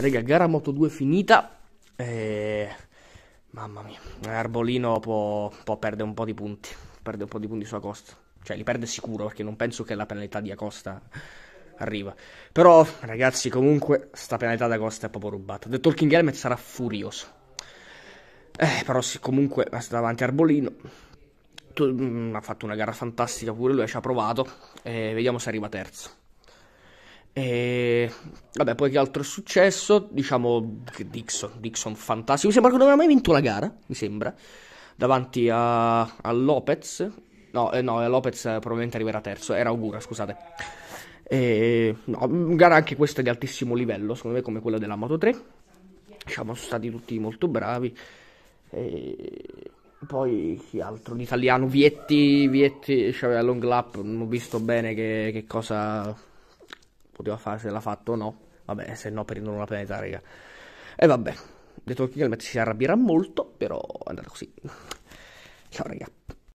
Cioè, raga, gara Moto 2 finita. E... Eh, mamma mia, Arbolino può, può perdere un po' di punti. Perde un po' di punti su Acosta. Cioè, li perde sicuro perché non penso che la penalità di Acosta arriva. Però, ragazzi, comunque, sta penalità di Costa è proprio rubata. The Talking Helmet sarà furioso. Eh, però sì, comunque, sta davanti a Arbolino. Tu, mh, mm, ha fatto una gara fantastica pure lui, ci ha provato. Eh, vediamo se arriva terzo. E eh, Vabbè, poi che altro è successo? Diciamo Dixon, Dixon fantastico. Mi sembra che non aveva mai vinto una gara, mi sembra, davanti a, a Lopez. No, eh, no, eh, Lopez probabilmente arriverà terzo, era Augura, scusate. E, no, gara anche questa di altissimo livello, secondo me, come quella della Moto 3. Diciamo, sono stati tutti molto bravi. E, poi chi altro di italiano? Vietti, Vietti, cioè long lap, non ho visto bene che, che cosa poteva fare, se l'ha fatto o no. Vabbè, se no prendono una pianeta, raga. E vabbè, detto che il Helmet si arrabbierà molto, però è andata così. Ciao, raga.